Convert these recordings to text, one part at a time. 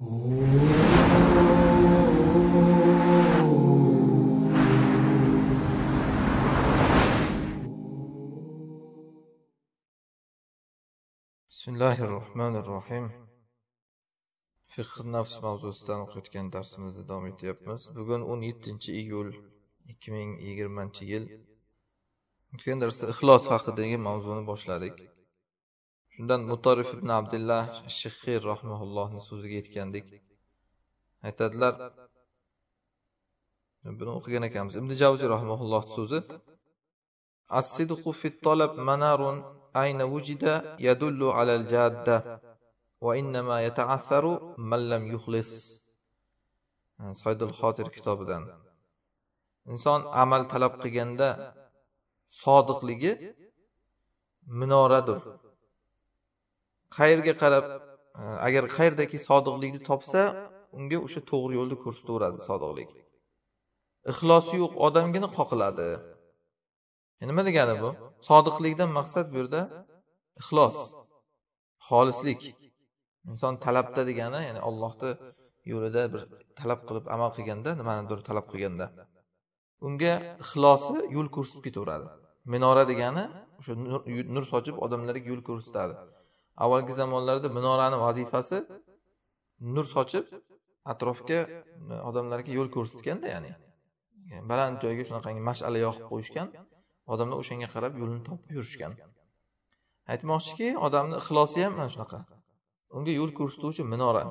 bismillahi rohmanir rohim fiq nafs mavzusidan o'qiyotgan darsimizni davom etyapmiz bugun o'n yettinchi iyul ikki ming yigirmanchi yil o'tgan darsda ixlos haqidagi mavzuni boshladik undan mutorif ibn abdulloh shihir rahmaullohni so'ziga yetgandik aytadilar buni o'qigan ekanmiz ibn javziy rahmaullohni so'zi الصدق talab manarun ayna wujida yadullu alal jadda الجادة وإنما يتعثر man lam يخلص saydul xotir kitobidan inson amal talab qilganda sodiqligi minoradir qayerga qarab e, agar qayerdaki sodiqlikni topsa unga o'sha to'g'ri yo'lni ko'rsataveradi sodiqlik ixlosi yo'q odamgina qoqiladi e, nima degani bu sodiqlikdan maqsad bu yerda ixlos xolislik inson talabda degani ya'ni allohni yo'lida bir talab qilib amal qilganda nimanidir talab qilganda unga ixlosi yo'l ko'rsatib ketaveradi minora degani o'sha nur, nur sochib odamlarga yo'l ko'rsatadi avvalgi zamonlarda minorani vazifasi nur sochib atrofga e, odamlarga yo'l ko'rsatganda ya'ni e, baland joyga shunaqangi mash'ala yoqib qo'yishgan odamlar o'shanga qarab yo'lini topib yurishgan aytmoqchiki odamni ixlosi ham mana shunaqa unga yo'l ko'rsatuvchi minora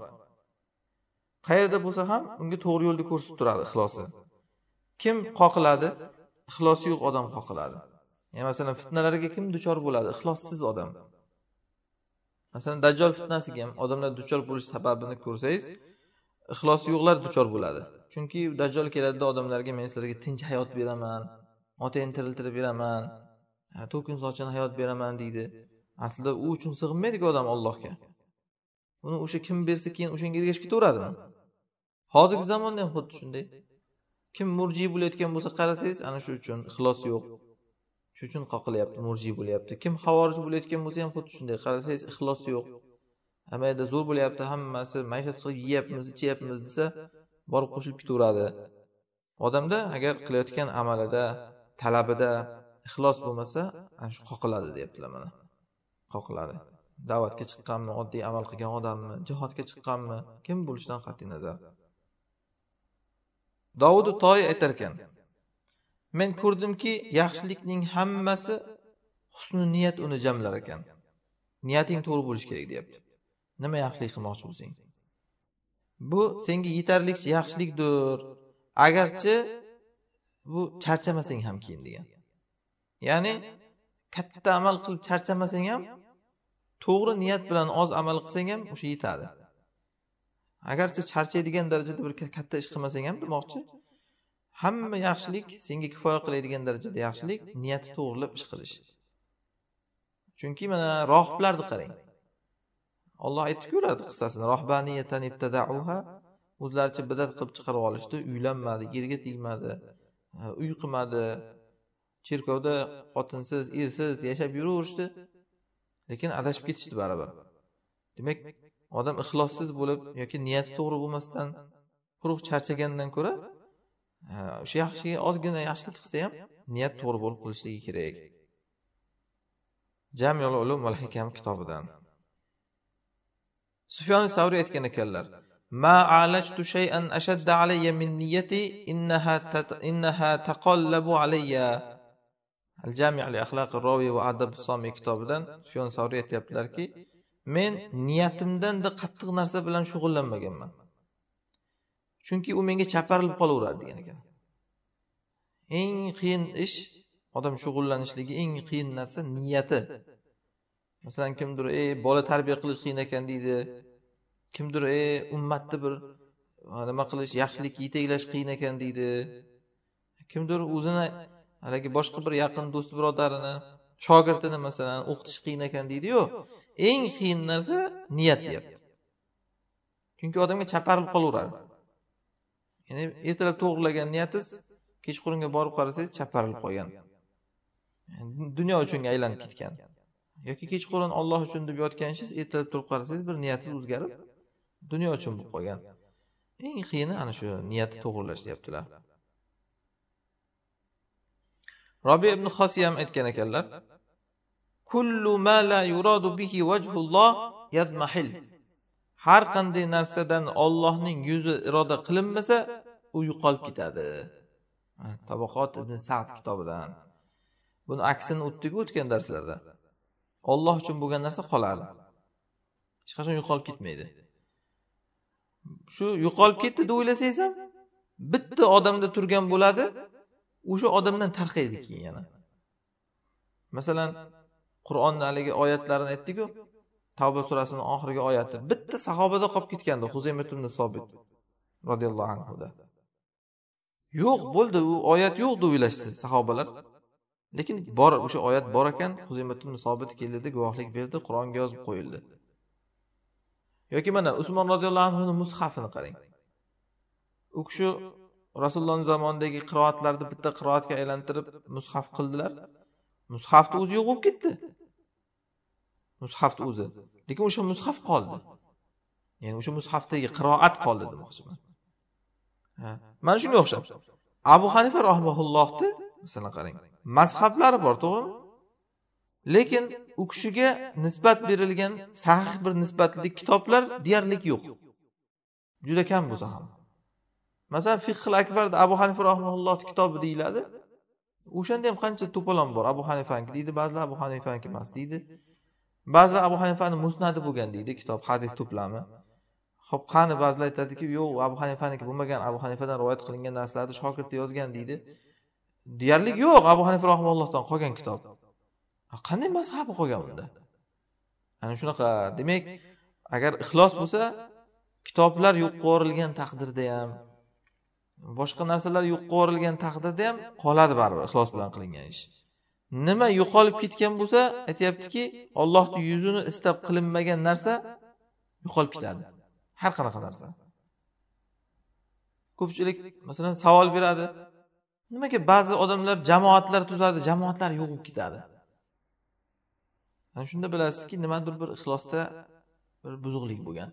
qayerda bo'lsa ham unga to'g'ri yo'lni ko'rsatib turadi ixlosi kim qoqiladi ixlosi yo'q odam qoqiladi masalan fitnalarga kim duchor bo'ladi ixlossiz odam masalan dajjol fitnasiga ham odamlar duchor bo'lish sababini ko'rsangiz ixlosi yo'qlar duchor bo'ladi chunki dajjol keladida odamlarga men sizlarga tinch hayot beraman otangni tiriltirib beraman to'kin sochin hayot beraman deydi aslida u uchun sig'inmaydiku odam ollohga uni o'sha kim bersa keyin o'shanga ergashib ketaveradimi hozirgi zamonda ham xuddi shunday kim murjiy bo'layotgan bo'lsa qarasangiz ana shu uchun ixlos yo'q shuning uchun qoqilyapti murjiy bo'lyapti kim havorij bo'layotgan bo'lsa ham xuddi shunday qarasangiz ixlos yo'q yerda zo'r bo'lyapti hammasi maishat qilib yeyapmiz ichyapmiz desa borib qo'shilib ketaveradi odamda agar qilayotgan amalida talabida ixlos bo'lmasa ana shu qoqiladi deyaptilar mana qoqiladi da'vatga chiqqanmi oddiy amal qilgan odammi jihodga chiqqanmi kim bo'lishidan qat'iy nazar dovud toy aytar ekan men ko'rdimki yaxshilikning hammasi husni niyat uni jamlar ekan niyating to'g'ri bo'lishi kerak deyapti nima yaxshilik qilmoqchi bo'lsang bu senga yetarlicha yaxshilikdir agarchi bu charchamasang ham keyin degan ya'ni katta amal qilib charchamasang ham to'g'ri niyat bilan oz amal qilsang ham o'sha yetadi agarchi charchaydigan darajada bir katta ish qilmasang ham demoqchi hamma yaxshilik senga kifoya qiladigan darajada yaxshilik niyati to'g'rilab ish qilish chunki mana rohiblarni qarang olloh aytdiku ularni qissasini o'zlaricha bidat qilib chiqarib olishdi uylanmadi yerga tegmadi uy qilmadi cherkovda xotinsiz ersiz yashab yuraverishdi lekin adashib ketishdi baribir demak odam ixlossiz bo'lib yoki niyati to'g'ri bo'lmasdan quruq charchagandan ko'ra o'sha yaxshiga ozgina yaxshilik qilsa ham niyat to'g'ri bo'lib qilishligi kerak jamil ulum val hikam kitobidan sufyon savriy aytgan ekanlar ما عالجت شيئا أشد علي من نيتي إنها تت... إنها تقلب علي الجامع لأخلاق الراوي وأدب الصامي كتابدا سفيان ثوري aytyaptilarki men niyatimdan qattiq narsa bilan shug'ullanmaganman chunki u menga chaparilib qolaveradi degan ekan eng qiyin ish odam shug'ullanishligi eng qiyin narsa niyati masalan kimdir ey bola tarbiya qilish qiyin ekan deydi kimdir ey ummatni bir e, nima qilish yaxshilikka yetaklash qiyin ekan deydi kimdir o'zini haligi boshqa bir yaqin do'sti birodarini shogirdini masalan o'qitish qiyin ekan deydiyu eng qiyin narsa niyat deyapti chunki odamga chaparilib qolaveradi ya'ni ertalab to'g'irlagan niyatingiz kechqurunga borib qarasangiz chaparilib qolgan dunyo uchunga aylanib ketgan yoki kechqurun olloh uchun deb yotgan ishingiz ertalab turib qarasangiz bir niyatingiz o'zgarib dunyo uchun bo'lib qolgan eng qiyini ana shu niyatni to'g'irlash deyaptilar robi ibn hosiy ham aytgan ekanlar kullu ma la yuradu bihi vajhulloh yadmahil har qanday narsadan ollohning yuzi iroda qilinmasa u yo'qolib ketadi tabaqot ibn sad kitobidan buni aksini o'tdik o'tgan darslarda olloh uchun bo'lgan narsa qoladi hech qachon yo'qolib ketmaydi shu yo'qolib ketdi deb o'ylasangiz ham bitta odamda turgan bo'ladi o'sha odamdan tarqaydi keyin yana masalan qur'onni haligi oyatlarini aytdiku tavba surasini oxirgi oyati bitta sahobada qolib ketgandi huzaymat sobit roziyallohu anhuda yo'q bo'ldi u oyat yo'q deb o'ylashdi sahobalar lekin bor o'sha oyat bor ekan huzaymat sobit keldida guvohlik berdi qur'onga yozib qo'yildi yoki mana usmon roziyallohu anhuni mushafini qarang u kishi rasulullohni zamonidagi qiroatlarni bitta qiroatga aylantirib mushaf qildilar mushafni o'zi yo'q bo'lib ketdi mushafni o'zi lekin o'sha mushaf qoldi ya'ni o'sha mushafdagi qiroat qoldi demoqchiman mana shunga o'xshab abu hanifa rahmaullohni masalan qarang mazhablari bor to'g'rimi lekin u kishiga nisbat berilgan sahih bir nisbatli kitoblar deyarli yo'q juda kam bo'lsa ham masalan fiqil akbarda abu hanifa rahmaullohni kitobi deyiladi o'shanda ham qancha to'polon bor abu hanifaniki deydi ba'zilar abu hanifaniki emas deydi ba'zi abu hanifani musnadi bo'lgan deydi kitob hadis to'plami ho'p qani ba'zilar aytadiki yo'q abu hanifaniki bo'lmagan abu hanifadan rivoyat qilingan narsalarni shogirdi yozgan deydi deyarli yo'q abu hanifa rahmallohdan qolgan kitob qanday mazhabi qolgan unda ana shunaqa demak agar ixlos bo'lsa kitoblar yo'qqa yuborilgan taqdirda ham boshqa narsalar yo'qqa yuborilgan taqdirda ham qoladi baribir ixlos bilan qilingan ish nima yo'qolib ketgan bo'lsa aytyaptiki ollohni yuzini istab qilinmagan narsa yo'qolib ketadi har qanaqa narsa ko'pchilik masalan savol beradi nimaga ba'zi odamlar jamoatlar tuzadi jamoatlar yo'q bo'lib ketadi ana shunda bilasizki nimadir bir ixlosda bir buzuqlik bo'lgan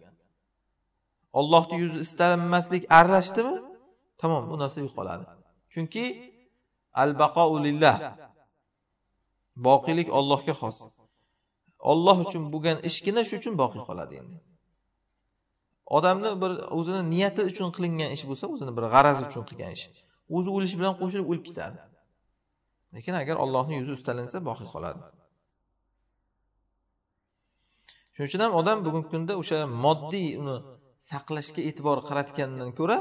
ollohni yuzi istalinmaslik aralashdimi tamom bu narsa yo'qoladi chunki al baqo lillah boqiylik Allohga xos Alloh uchun bo'lgan ishgina shu uchun boqiy qoladi endi odamni bir o'zini niyati uchun qilingan ish bo'lsa o'zini bir g'arazi uchun qilgan ish o'zi o'lishi bilan qo'shilib o'lib ketadi lekin agar Allohni yuzi ustalansa boqiy qoladi shuning uchun ham odam bugungi kunda o'sha moddiy uni saqlashga e'tibor qaratgandan ko'ra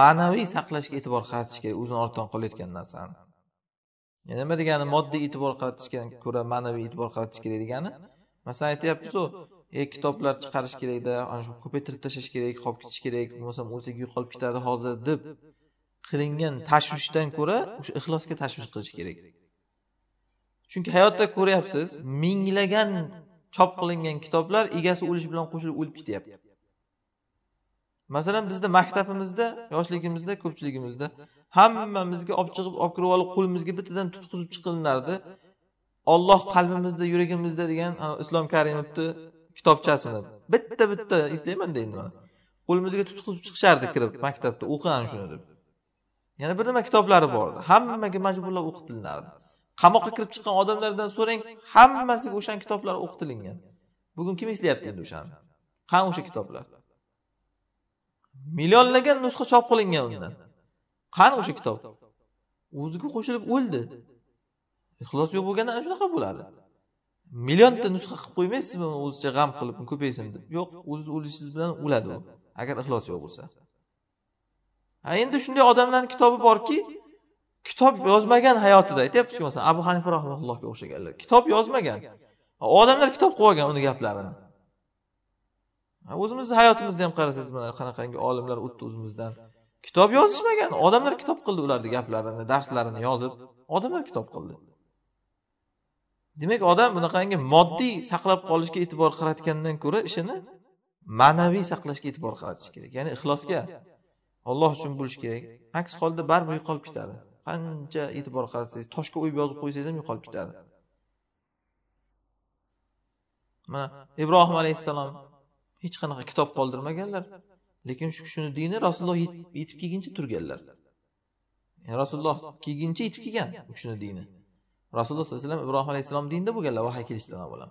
ma'naviy saqlashga e'tibor qaratish kerak o'zini ortdan qolayotgan narsani E, nima degani moddiy e'tibor qaratishga ko'ra ma'naviy e'tibor qaratish kerak degani masalan aytyapmizu e kitoblar chiqarish kerakda ana shu ko'paytirib tashlash kerak qolib ketish kerak bo'lmasam o'lsak yo'qolib ketadi hozir deb qilingan tashvishdan ko'ra o'sha ixlosga tashvish qilish kerak chunki hayotda ko'ryapsiz minglagan chop qilingan kitoblar egasi o'lishi bilan qo'shilib o'lib ketyapti masalan bizni maktabimizda yoshligimizda ko'pchiligimizda hammamizga olib chiqib olib kirib olib qo'limizga bittadan tutqizib chiqilinardi olloh qalbimizda yuragimizda degan islom karimovni kitobchasini bitta bitta eslayman deydi qo'limizga tutqizib chiqishardi kirib maktabda o'qi ana shuni deb yana bir nima kitoblari bor edi hammaga majburlab o'qitilinardi qamoqqa kirib chiqqan odamlardan so'rang hammasiga o'shani kitoblar o'qitilingan bugun kim eslayapti endi o'shani qani o'sha kitoblar millionlagan nusxa chop qilingan undan qani o'sha kitob o'ziga qo'shilib o'ldi ixlos yo'q bo'lganda ana shunaqa bo'ladi millionta nusxa qilib qo'ymaysizmi o'zicha g'am qilib ko'paysin deb yo'q o'ziz o'lishingiz bilan o'ladi u agar ixlos yo'q bo'lsa ha endi shunday odamlarni kitobi borki kitob yozmagan hayotida aytyapmizku masalan abu hanifa rahmatullohga o'xshaganlar kitob yozmagan odamlar kitob qilib olgan uni gaplarini o'zimizni hayotimizda ham qarasangiz mana qanaqangi olimlar o'tdi o'zimizdan kitob yozishmagan odamlar kitob qildi ularni gaplarini darslarini yozib odamlar kitob qildi demak odam bunaqangi moddiy saqlab qolishga e'tibor qaratgandan ko'ra ishini ma'naviy saqlashga e'tibor qaratish kerak ya'ni ixlosga olloh uchun bo'lishi kerak aks holda baribir yo'qolib ketadi qancha e'tibor qaratsangiz toshga o'yib yozib qo'ysangiz ham yo'qolib ketadi mana ibrohim alayhissalom hech qanaqa kitob qoldirmaganlar lekin shu kishini dini rasululloh yetib kelguncha turganlar rasululloh kelguncha yetib kelgan u kishini dini rasululloh sallallohu alayhi vasallam ibrohim alayhissalom dinida bo'lganlar vahiy kelishidan avval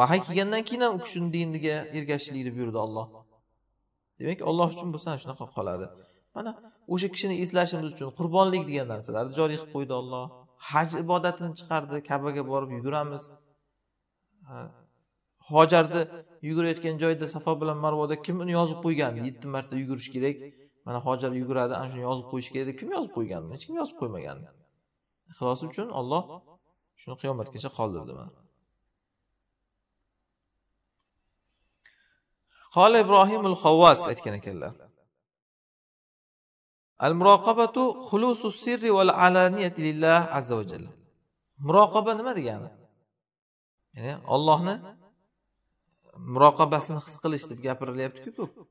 vahiy kelgandan keyin ham u kishini diniga ergashishlikni buyurdi olloh demak olloh uchun bo'lsa shunaqa qoladi mana o'sha kishini eslashimiz uchun qurbonlik degan narsalarni joriy qilib qo'ydi olloh haj ibodatini chiqardi kabaga borib yuguramiz hojarni yugurayotgan joyida safo bilan marvoda kim uni yozib qo'ygan yetti marta yugurish kerak mana hojar yuguradi ana shuni yozib qo'yish kerak deb kim yozib qo'ygan hech kim yozib qo'ymagan ixlosi uchun olloh shuni qiyomatgacha qoldirdi mana aytgan ekanlar al أتكن كلا sirri خلوص alaniyati والعلانية azza va jalla muroqaba nima degani ya'ni allohni muroqabasini his qilish deb gapirilyaptiku ko'p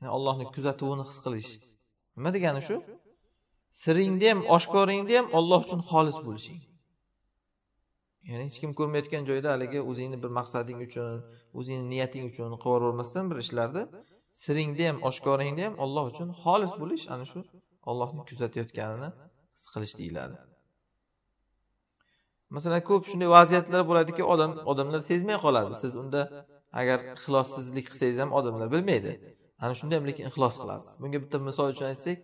ya'ni allohni kuzatuvini his qilish nima degani shu siringda ham oshkoringda ham olloh uchun xolis bo'lishing ya'ni hech kim ko'rmayotgan joyda haligi o'zingni bir maqsading uchun o'zingni niyating uchun qilibyubormasdan bir ishlarni siringda ham oshkoringda ham olloh uchun xolis bo'lish ana shu ollohni kuzatayotganini his qilish deyiladi masalan ko'p shunday vaziyatlar bo'ladiki odam odamlar sezmay qoladi siz unda agar ixlossizlik qilsangiz ham odamlar bilmaydi ana shunda ham lekin ixlos qilasiz bunga bitta misol uchun aytsak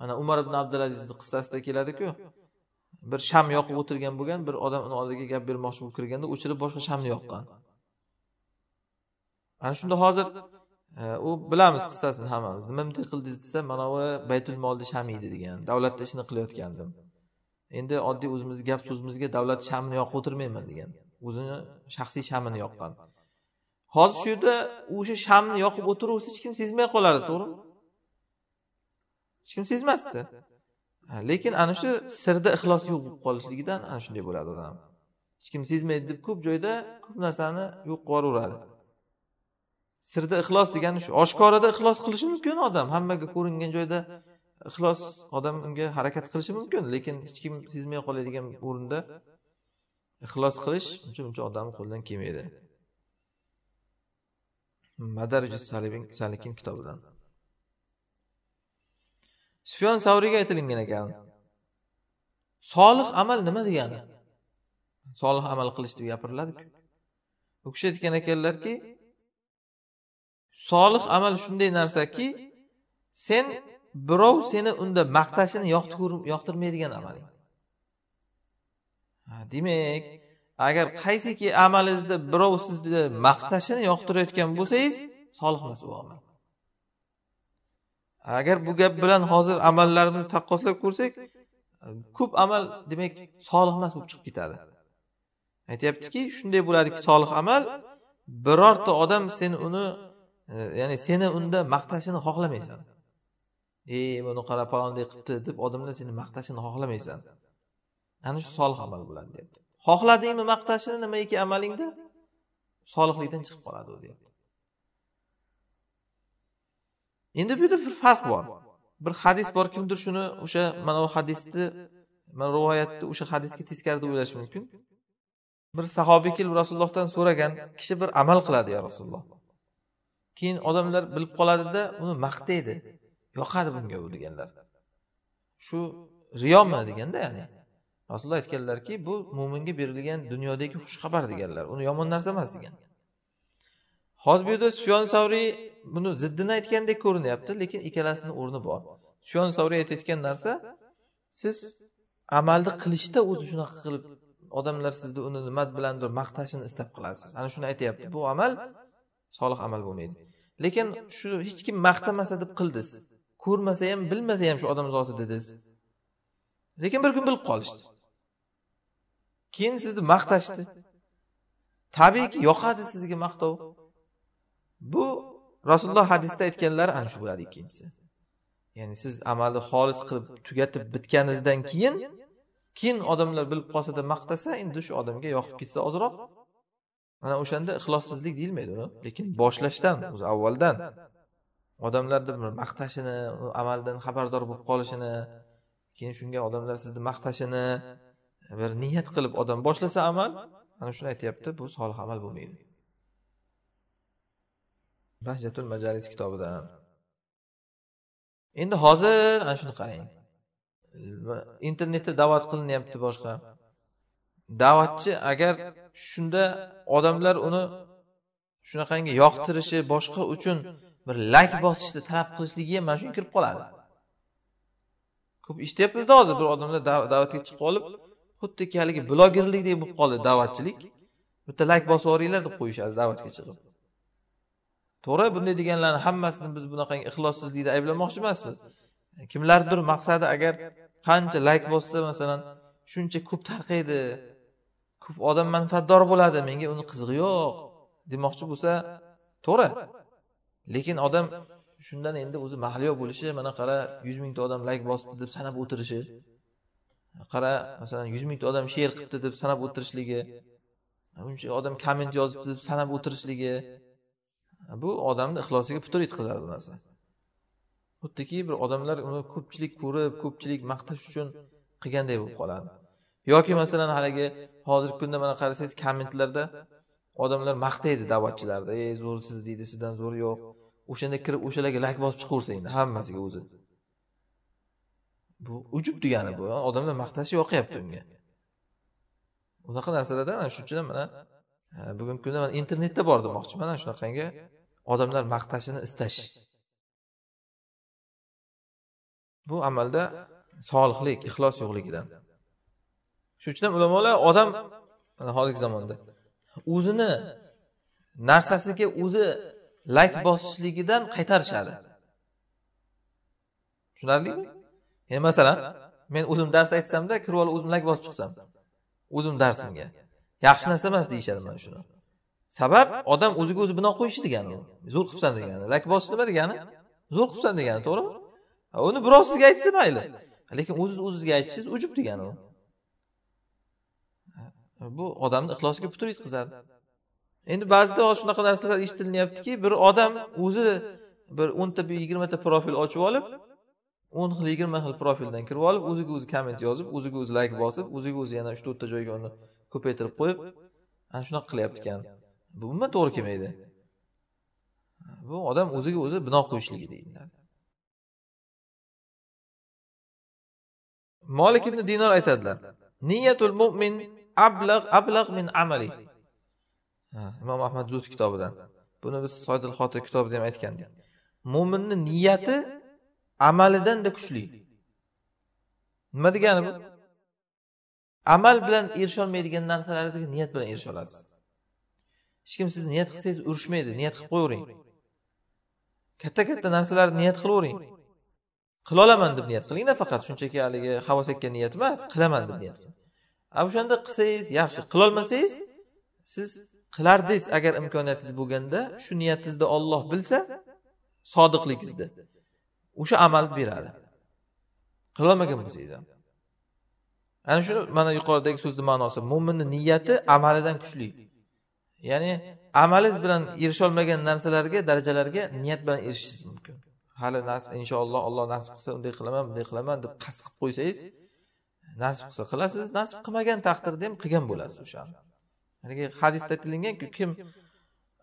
mana umar ibn abdulazizni qissasida keladiku bir sham yoqib o'tirgan bo'lgan bir odam uni oldiga gap bermoqchi bo'lib kirganda o'chirib boshqa shamni yoqqan ana shunda hozir e, u bilamiz qissasini hammamiz nima bunday qildingiz desa manavi baytul molni sham yeydi degan davlatda ishni qilayotgandim endi oddiy o'zimizni gap so'zimizga davlat shamini yoqib o'tirmayman degan o'zini shaxsiy shamini yoqqan hozir shu yerda o'sha shamni yoqib o'tiraversa hech kim sezmay qolardi to'g'rimi hech kim sezmasdi lekin ana shu sirda ixlos yo'q bo'lib qolishligidan ana shunday bo'ladi odam hech kim sezmaydi deb ko'p joyda ko'p narsani yo'q qilib yuboraveradi sirda ixlos degani shu oshkorada ixlos qilishi mumkin odam hammaga ko'ringan joyda ixlos odam unga harakat qilishi mumkin lekin hech kim sezmay qoladigan o'rinda ixlos qilish uncha muncha odamni qo'lidan kelmaydi madarij salikin kitobidan sufyon savriyga aytilingan ekan solih amal nima degani solih amal qilish deb gapiriladiku u kishi aytgan ekanlarki solih amal shunday narsaki sen birov seni unda maqtashini yoqtirmaydigan amaling demak agar qaysiki amalingizda birov sizni maqtashini yoqtirayotgan bo'lsangiz solih emas u amal agar bu gap bilan hozir amallarimizni taqqoslab ko'rsak ko'p amal demak solih emas bo'lib chiqib ketadi aytyaptiki shunday bo'ladiki solih amal birorta odam sen uni e, ya'ni seni unda maqtashini xohlamaysan e buni qara palonday qilibdi deb odamlar seni maqtashini xohlamaysan ana shu solih amal bo'ladi deyapti xohladingmi maqtashini nimaiki amalingda solihlikdan chiqib qoladi u deyapti endi bu yerda bir farq bor bir hadis bor kimdir shuni o'sha mana bu hadisni mana rivoyatni o'sha hadisga teskari deb o'ylash mumkin bir sahobiy kelib rasulullohdan so'ragan kishi bir amal qiladi yo rasululloh keyin odamlar bilib qoladida uni maqtaydi yoqadi bunga u deganlar shu riyomi deganda ya'ni rasululloh aytganlarki bu mo'minga berilgan dunyodagi xushxabar deganlar uni yomon narsa emas degan hozir bu yerda sufyon savriy buni ziddini aytgandek ko'rinyapti lekin ikkalasini o'rni bor sufyon savriy aytayotgan narsa siz amalni qilishda o'zi shunaqa qilib odamlar sizni uni nima bilandir maqtashini istab qilasiz ana shuni aytyapti bu amal solih amal bo'lmaydi lekin shu hech kim maqtamasa deb qildiz ko'rmasa ham bilmasa ham shu odam zoti dediz lekin bir kun bilib qolishdi keyin sizni maqtashdi tabiiyki yoqadi sizga maqtov bu rasululloh hadisda aytganlari ana shu bo'ladi ikkinchisi ya'ni siz amalni xolis qilib tugatib bitganingizdan keyin keyin odamlar bilib qolsada maqtasa endi shu odamga yoqib ketsa ozroq ana o'shanda ixlossizlik deyilmaydi uni lekin boshlashdan o'zi avvaldan odamlarni maqtashini amaldan xabardor bo'lib qolishini keyin shunga odamlar sizni maqtashini bir niyat qilib odam boshlasa amal ana shuni aytyapti bu solih amal bo'lmaydi bahjatul majalis kitobidan endi hozir ana shuni qarang internetda da'vat qilinyapti boshqa da'vatchi agar shunda odamlar uni shunaqangi yoqtirishi boshqa uchun bir layk bosishni talab qilishligi ham mana shunga kirib qoladi ko'p eshityapmizda hozir bir odamlar da'vatga chiqib olib xuddiki haligi blogerlikdek bo'lib qoldi da'vatchilik bitta layk bosib yuboringlar deb qo'yishadi da'vatga chiqib to'g'ri bunday deganlarni hammasini biz bunaqangi ixlossizlikda ayblamoqchi emasmiz kimlardir maqsadi agar qancha layk bossa masalan shuncha ko'p tarqaydi ko'p odam manfaatdor bo'ladi menga uni qizig'i yo'q demoqchi bo'lsa to'g'ri lekin odam shundan endi o'zi mahliyo bo'lishi mana qara yuz mingta odam layk bosibdi deb sanab o'tirishi qara masalan yuz mingta odam she'r qilibdi deb sanab o'tirishligi uncha odam komment yozibdi deb sanab o'tirishligi bu odamni ixlosiga putur yetkazadi bu narsa xuddiki bir odamlar uni ko'pchilik ko'rib ko'pchilik maqtash uchun qilganday bo'lib qoladi yoki masalan haligi hozirgi kunda mana qarasangiz kommentlarda odamlar maqtaydi da'vatchilarni ey zo'rsiz deydi sizdan zo'ri yo'q o'shanda kirib o'shalarga lak bosib chiqaversa endi hammasiga o'zi bu ujub degani bu odamlar maqtashi yoqyapti unga unaqa narsalarda ana shuning uchun mana bugungi kunda man internetda bor demoqchiman mana shunaqangi odamlar maqtashini istash bu amalda solihlik ixlos yo'qligidan shuning uchun ham ulamolar odam mana hozirgi zamonda o'zini narsasiga o'zi layk bosishligidan qaytarishadi tushunarlimi endi masalan men o'zim dars aytsamda kirib olib o'zim lak bosib chiqsam o'zim darsimga yaxshi narsa emas deyishadi mana shuni sabab odam o'ziga o'zi bino qo'yishi degani u zo'r qilibsan degani lak bosish nima degani zo'r qilibsan degani to'g'rimi uni birov sizga aytsa mayli lekin o'ziz o'zizga aytishingiz ujub degani u bu odamni ixlosiga putur yetkazadi endi ba'zida shunaqa narsalar eshitilyaptiki bir odam o'zi bir o'nta yigirmata profil ochib olib o'n xil yigirma xil profildan kirib olib o'ziga o'zi komment yozib o'ziga o'zi layk bosib o'ziga o'zi yana uch to'rtta joyga uni ko'paytirib qo'yib ana shunaqa qilyapti ekan bu umuman to'g'ri kelmaydi bu odam o'ziga o'zi bino qo'yishligi deyiladi molik ibn dinor aytadilar niyatul mo'min ablag ablag min amali imom ahmad zud kitobidan buni biz soydil xotir kitobida ham aytgandik mo'minni niyati amalidan da kuchli nima degani bu amal bilan erisholmaydigan narsalaringizga niyat bilan erisha olasiz hech kim siz niyat qilsangiz urushmaydi niyat qilib qo'yavering katta katta narsalarni niyat qilavering qila olaman deb niyat qiling nafaqat shunchaki haligi havo etgan niyat emas qilaman deb niyat qiling a o'shanda qilsangiz yaxshi qilolmasangiz siz qilardingiz agar imkoniyatingiz bo'lganda shu niyatingizni olloh bilsa sodiqligingizni o'sha amalni beradi qilolmagan bo'lsangiz ham ana shuni mana yuqoridagi so'zni ma'nosi mo'minni niyati amalidan kuchli ya'ni amalingiz bilan erisholmagan narsalarga darajalarga niyat bilan erishishingiz mumkin hali nasib inshaalloh olloh nasib qilsa unday qilaman bunday qilaman deb qasd qilib qo'ysangiz nasib qilsa qilasiz nasib qilmagan taqdirda ham qilgan bo'lasiz o'shani haligi hadisda aytilinganku kim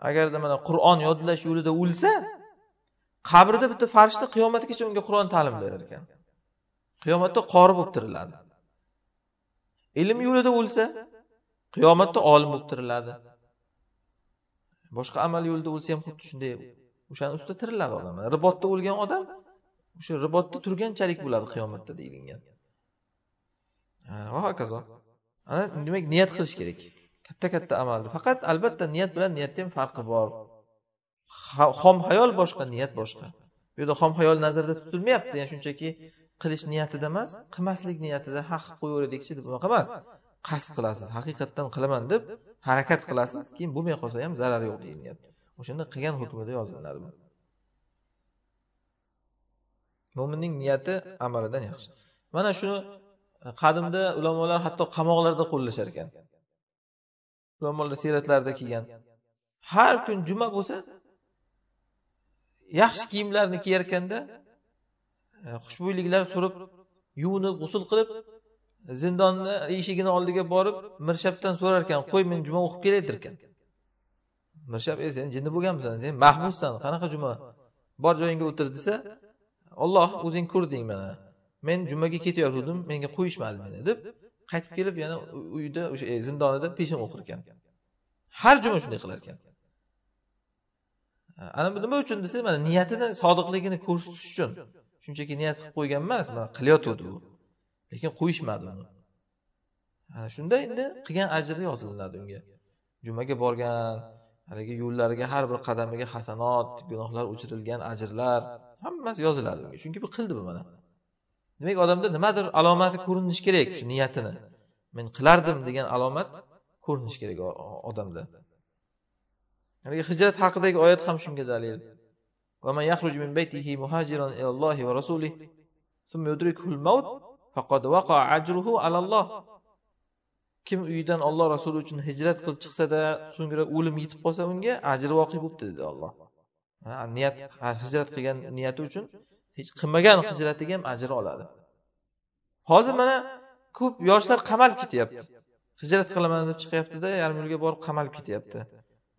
agarda mana qur'on yodlash yo'lida o'lsa qabrida bitta farishta qiyomatgacha unga qur'on ta'lim berar ekan qiyomatda qori bo'lib tiriladi ilm yo'lida o'lsa qiyomatda olim bo'lib tiriladi boshqa amal yo'lida o'lsa ham xuddi shunday o'shani ustida tiriladi odam ribotda o'lgan odam o'sha ribotda turganchalik bo'ladi qiyomatda deyilgan va hokazo ana demak niyat qilish kerak katta katta amalni faqat albatta niyat bilan niyatni ham farqi bor xom hayol boshqa niyat boshqa bu yerda xom hayol nazarda tutilmayapti ya'ni shunchaki qilish niyatida emas qilmaslik niyatida ha qilib qo'yaveraylikchi deb unaqa emas qasd qilasiz haqiqatdan qilaman deb harakat qilasiz keyin bo'lmay qolsa ham zarari yo'q degan niyat o'shanda qilgan hukmida yoziladi bu mo'minning niyati amalidan yaxshi mana shuni e, qadimda ulamolar hatto qamoqlarda qo'llashar ekan ulamolar siyratlarida kelgan har kun juma bo'lsa yaxshi kiyimlarni kiyarkanda e, xushbo'yliklar surib yuvinib g'usul qilib zindonni eshigini oldiga borib mirshabdan so'rarkan qo'y men juma o'qib derkan mirshab ey sen jinni bo'lganmisan sen mahbussan qanaqa juma bor joyingga o'tir desa olloh o'zing ko'rding mana men jumaga ketayotgandim menga qo'yishmadi meni deb qaytib kelib yana uyda o'sha e, zindonida peshin o'qir ekan har juma shunday qilar ekan ana bu nima uchun desangiz mana niyatini sodiqligini ko'rsatish uchun shunchaki niyat qilib qo'ygan emas mana qilayotgandi u lekin qo'yishmadi uni ana shunda endi qilgan ajri yozilinadi unga jumaga borgan haligi yo'llariga har bir qadamiga hasanot gunohlar o'chirilgan ajrlar hammasi yoziladi unga chunki bu qildi bu mana demak odamda nimadir alomati ko'rinishi kerak shu niyatini men qilardim degan alomat ko'rinishi kerak odamda haligi hijrat haqidagi oyat ham shunga dalil ومن يخرج من بيته مهاجرا إلى الله ورسوله ثم يدركه الموت فقد وقع أجره على الله kim uyidan Alloh rasuli uchun hijrat qilib chiqsada so'ngra o'lim yetib qolsa unga ajri voqi bo'libdi dedi Alloh. niyat hijrat qilgan niyati uchun qilmagan hijratiga ham ajri oladi. Hozir mana ko'p yoshlar qamalib ketyapti. Hijrat qilaman deb chiqyapti-da, yarim yo'lga borib qamalib ketyapti.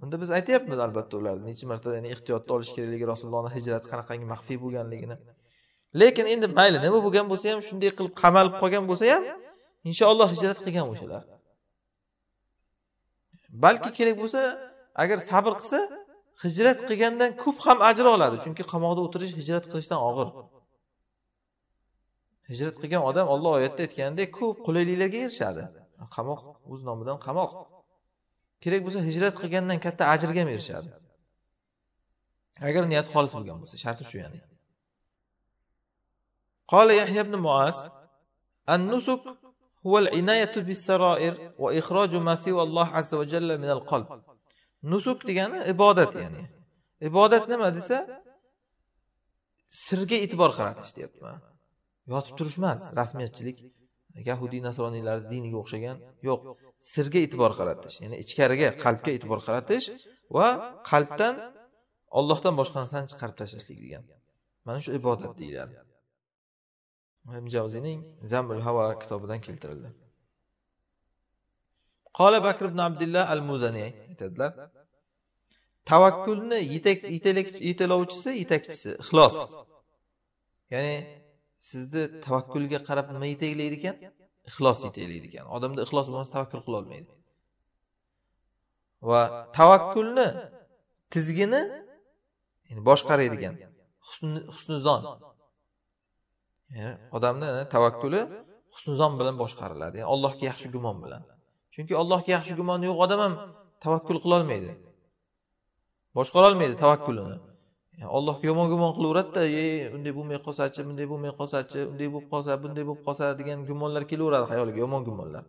unda biz aytyapmiz albatta ularni necha marta ya'ni ehtiyotda olish kerakligi rasulullohni hijrati qanaqangi maxfiy bo'lganligini lekin endi mayli nima bo'lgan bo'lsa ham shunday qilib qamalib qolgan bo'lsa ham inshaalloh hijrat qilgan o'shalar balki kerak bo'lsa agar sabr qilsa hijrat qilgandan ko'p ham ajr oladi chunki qamoqda o'tirish hijrat qilishdan og'ir hijrat qilgan odam olloh oyatda aytganidek ko'p qulayliklarga erishadi qamoq o'z nomidan qamoq kerak bo'lsa hijrat qilgandan katta ajrga ham erishadi agar niyati xolis bo'lgan bo'lsa sharti shu ya'ni قال يحيى بن معاذ النسك هو العناية بالسرائر وإخراج ما azza va jalla min al qalb nusuk degani ibodat ya'ni ibodat nima desa sirga e'tibor qaratish deyapman yotib turish emas rasmiyatchilik yahudiy nasroniylar diniga o'xshagan yo'q sirga e'tibor qaratish ya'ni ichkariga qalbga e'tibor qaratish va qalbdan ollohdan boshqa narsani chiqarib tashlashlik degan mana shu ibodat deyiladi javziyning zamul havo kitobidan keltirildi qola bakr ibn abdullah al muzaniy aytadilar tavakkulni yetaklovchisi yetakchisi ixlos ya'ni sizni tavakkulga qarab nima yetaklaydi ekan ixlos yetaklaydi ekan odamda ixlos bo'lmasa tavakkul qila olmaydi va tavakkulni tizgini boshqaradigan husnizon odamni tavakkuli husnizon bilan boshqariladi ya'ni allohga yaxshi gumon bilan chunki allohga yaxshi gumoni yo'q odam ham tavakkul qilolmaydi boshqarolmaydi tavakkulini allohga yomon gumon qilaveradida e unday bo'lmay qolsachi bunday bo'lmay qolsachi unday bo'lib qolsa bunday bo'lib qolsa degan gumonlar kelaveradi xayoliga yomon gumonlar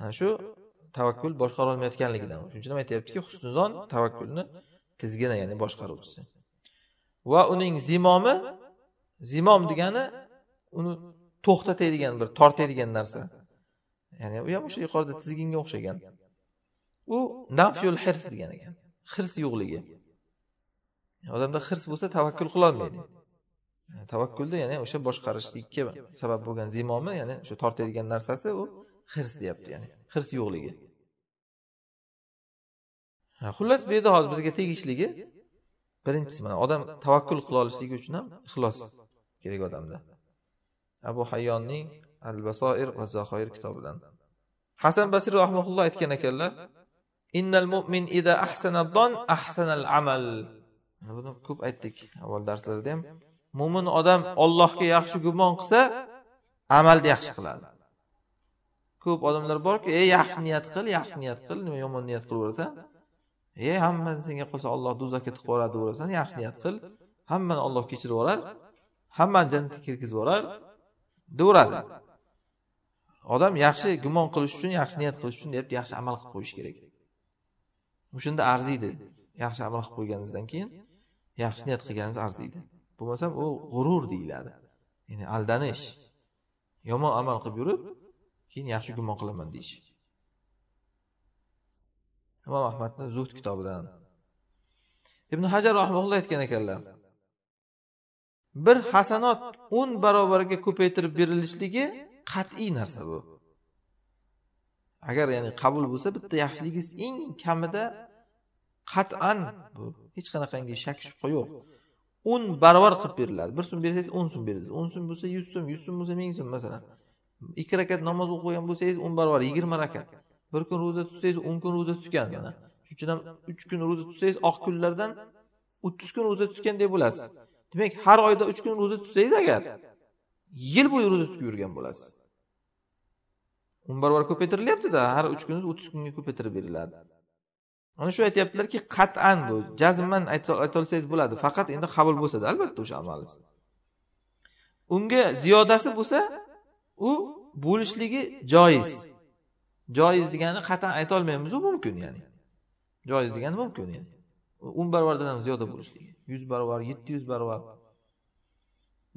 ana shu tavakkul boshqara olmayotganligidan shuning uchun ham aytyaptiki husnizon tavakkulni tizgina ya'ni boshqaruvchisi va uning zimomi zimom degani uni to'xtatadigan bir tortadigan narsa ya'ni u ham o'sha yuqorida tizginga o'xshagan u nafyul hirs degan ekan hirs yo'qligi odamda hirs bo'lsa tavakkul qilolmaydi tavakkulda ya'ni o'sha boshqarishlikka sabab bo'lgan zimmomi ya'ni o'sha tortadigan narsasi u hirs deyapti ya'ni hirs yo'qligi xullas bu yerda hozir bizga tegishligi birinchisi mana odam tavakkul qila olishligi uchun ham ixlos kerak odamda abu hayyonning al basoir va zahoir kitobidan hasan basri rahmaulloh aytgan ekanlar innal mu'min ida ahsana don al amal buni ko'p aytdik avval darslarda ham mo'min odam ollohga yaxshi gumon qilsa amalni yaxshi qiladi ko'p odamlar borki ey yaxshi niyat qil yaxshi niyat qil nima yomon niyat qilaverasan e hamma senga qilsa olloh do'zaxga tiqib yuboradi deyverasan yaxshi niyat qil hammani olloh kechirib yuborar hammani jannatga kirgizib yuborar deyveradi odam yaxshi gumon qilish uchun yaxshi niyat qilish uchun deyapti yaxshi amal qilib qo'yish kerak o'shanda arziydi yaxshi amal qilib qo'yganingizdan keyin yaxshi niyat qilganingiz arziydi bo'lmasam u g'urur deyiladi ya'ni aldanish yomon amal qilib yurib keyin yaxshi gumon qilaman deyish imom ahmadni zuhd kitobidan ibn hajar rahmaulloh aytgan ekanlar bir hasanot o'n barobarga ko'paytirib berilishligi qat'iy narsa bu agar ya'ni qabul bo'lsa bitta yaxshiligingiz eng kamida qat'an bu hech qanaqangi shak shubha yo'q o'n barobar qilib beriladi bir so'm bersangiz o'n so'm berasiz o'n so'm bo'lsa yuz so'm yuz so'm bo'lsa ming so'm masalan ikki rakat namoz o'qib qo'ygan bo'lsangiz o'n barobar yigirma rakat bir kun ro'za tutsangiz o'n kun ro'za tutgan mana shuning uchun ham uch kun ro'za tutsangiz oq kunlardan o'ttiz kun ro'za tutganday bo'lasiz demak har oyda uch kun ro'za tutsangiz agar yil bo'yi ro'za tutib yurgan bo'lasiz o'n barobar ko'paytirilyaptida har uch kuningiz o'ttiz kunga ko'paytirib beriladi ana shu aytyaptilarki qat'an bu jazman aytolsangiz bo'ladi faqat endi qabul bo'lsada albatta o'sha amalingiz unga ziyodasi bo'lsa u bo'lishligi joiz joiz degani qat'an aytolmaymiz u mumkin ya'ni joiz degani mumkin ya'ni o'n barobardan ham ziyoda bo'lishligi yuz barobar yetti yuz barobar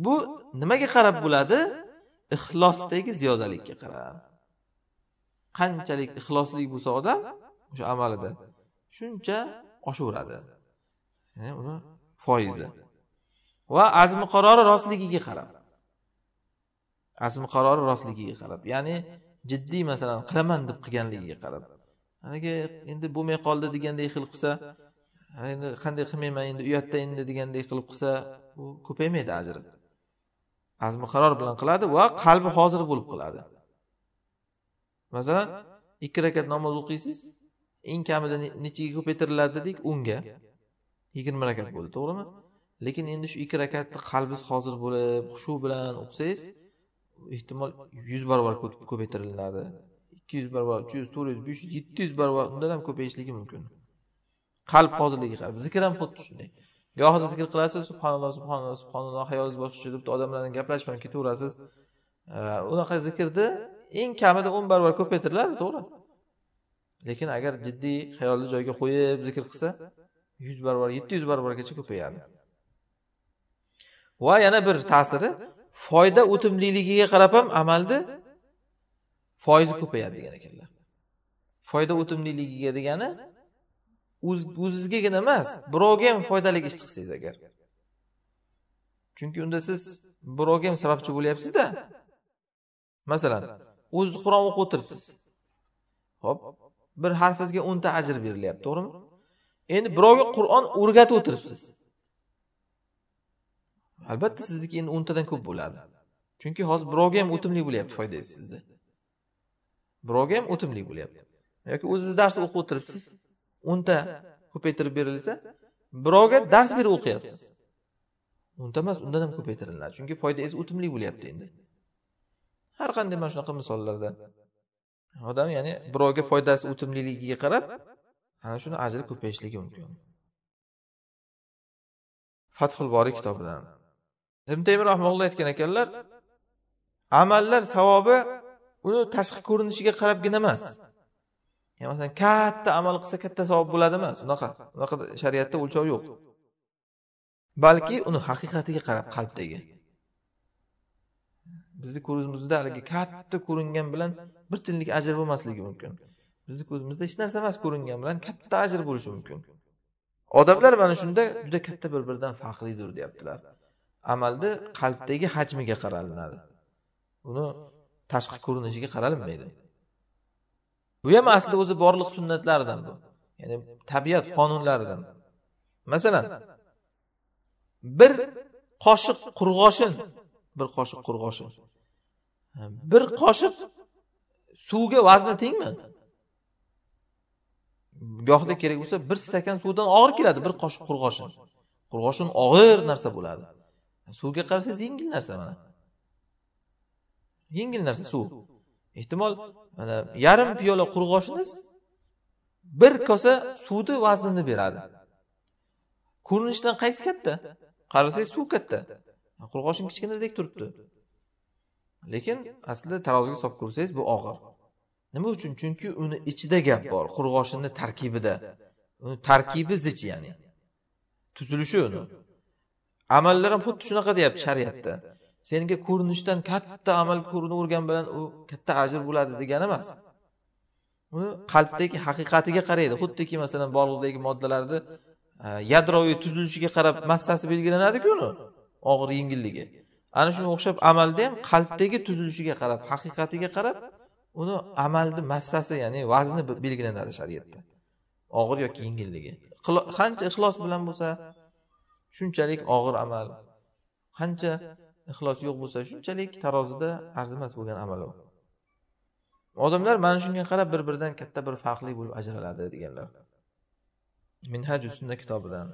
bu nimaga qarab bo'ladi ixlosdagi ziyodalikka qarab qanchalik ixlosli bo'lsa odam o'sha amalida shuncha oshaveradi uni foizi va azmi qarori rostligiga qarab azmi qarori rostligiga qarab ya'ni jiddiy masalan qilaman deb qilganligiga qarab haligi endi bo'lmay qoldi degandek qilib qilsa endi qanday qilmayman endi uyatda endi degandek qilib qilsa u ko'paymaydi ajri azmi qaror bilan qiladi va qalbi hozir bo'lib qiladi masalan ikki rakat namoz o'qiysiz eng kamida nechiga ko'paytiriladi dedik o'nga yigirma rakat bo'ldi to'g'rimi lekin endi shu ikki rakatni qalbiz hozir bo'lib hushu bilan o'qisangiz ehtimol yuz barobar ko'paytiriladi ikki yuz barobar uch yuz to'rt yuz besh yuz yetti yuz barobar undan ham ko'payishligi mumkin qalb hozirligi qalb zikr ham xuddi shunday gohida zikr qilasiz subhanalloh subhanalloh subhanalloh hayolingiz boshqa tushiribdi odam bilan gaplashmay ketaverasiz unaqa zikrni eng kamida o'n barobar ko'paytiriladi to'g'ri lekin agar jiddiy xayolni joyga qo'yib zikr qilsa yuz barobar yetti yuz barobargacha ko'payadi va yana bir ta'siri foyda o'timliligiga qarab ham amalni foizi ko'payadi degan ekanlar foyda o'timliligiga degani o'zizgagina emas birovga ham foydali ish qilsangiz agar chunki unda siz birovga ham sababchi bo'lyapsizda masalan o'z qur'on o'qib o'tiribsiz ho'p bir harfizga o'nta ajr berilyapti to'g'rimi endi birovga qur'on o'rgatib o'tiribsiz albatta sizniki endi o'ntadan ko'p bo'ladi chunki hozir birovga ham o'timli bo'lyapti foydangiz sizda birovga ham o'timli bo'lyapti yoki o'zingiz dars o'qib o'tiribsiz o'nta ko'paytirib berilsa birovga dars berib o'qiyapsiz o'nta emas undan ham ko'paytiriladi chunki foydangiz o'timli bo'lyapti endi har qanday mana shunaqa misollarda odam ya'ni birovga foydasi o'timliligiga qarab ana shuni ajri ko'payishligi mumkin fathul boriy kitobidan ibn taymi rahmaulloh aytgan ekanlar amallar savobi uni tashqi ko'rinishiga qarabgina emas masalan katta amal qilsa katta savob bo'ladi emas unaqa unaqa shariatda o'lchov yo'q balki uni haqiqatiga qarab qalbdagi bizni ko'zimizda haligi katta ko'ringan bilan bir tiyinlik ajr bo'lmasligi mumkin bizni ko'zimizda hech narsa emas ko'ringan bilan katta ajr bo'lishi mumkin odamlar mana shunda juda katta bir biridan farqlidir deyaptilar amalni qalbdagi hajmiga qaralinadi uni tashqi ko'rinishiga qaralinmaydi bu ham aslida o'zi borliq sunnatlaridan bu ya'ni tabiat qonunlaridan masalan bir qoshiq qurg'oshin bir qoshiq qurg'oshin bir qoshiq suvga vazni tengmi gohida kerak bo'lsa bir stakan suvdan og'ir keladi bir qoshiq qurg'oshin qurg'oshin og'ir narsa bo'ladi suvga qarasangiz yengil narsa mana yengil narsa suv ehtimol mana yarim piyola qurg'oshiniz bir kosa suvni vaznini beradi ko'rinishdan qaysi katta qarasangiz suv katta qurg'oshin kichkinadek turibdi lekin aslida taroziga solib ko'rsangiz bu og'ir nima uchun chunki uni ichida gap bor qurg'oshinni tarkibida uni tarkibi zich ya'ni tuzilishi uni amallar ham xuddi shunaqa deyapti shariatda senga ko'rinishdan katta amal ko'rinavergan bilan u katta ajr bo'ladi degani emas uni qalbdagi haqiqatiga qaraydi xuddiki masalan bog'liqdagi moddalarni e, yadroviy tuzilishiga qarab massasi belgilanadiku uni og'ir yengilligi ana shunga o'xshab amalda ham qalbdagi tuzilishiga qarab haqiqatiga qarab uni amalni massasi ya'ni vazni belgilanadi shariatda og'ir yoki yengilligi qancha ixlos bilan bo'lsa shunchalik og'ir amal qancha ixlos yo'q bo'lsa shunchalik tarozida arzimas bo'lgan amal u odamlar mana shunga qarab bir biridan katta bir farqli bo'lib ajraladi deganlar minhaju sunna kitobidan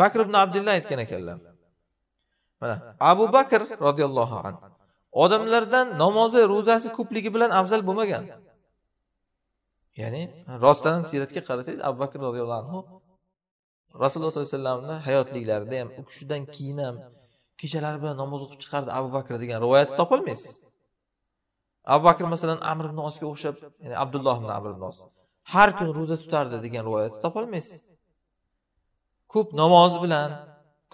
bakr ibn abdulla aytgan ekanlar mana abu bakr roziyallohu anhu odamlardan namozi ro'zasi ko'pligi bilan afzal bo'lmagan ya'ni rostdan ham siyratga qarasangiz abu bakr roziyallohu anhu rasululloh sollallohu alayhi vasallamni hayotliklarida ham u kishidan keyin ham kechalari bilan namoz o'qib chiqardi abu bakr degan rivoyatni topolmaysiz abu bakr masalan amr ibn osga o'xshab ya'ni abdulloh ibn amr ibn os har kuni ro'za tutardi degan rivoyatni topolmaysiz ko'p namozi bilan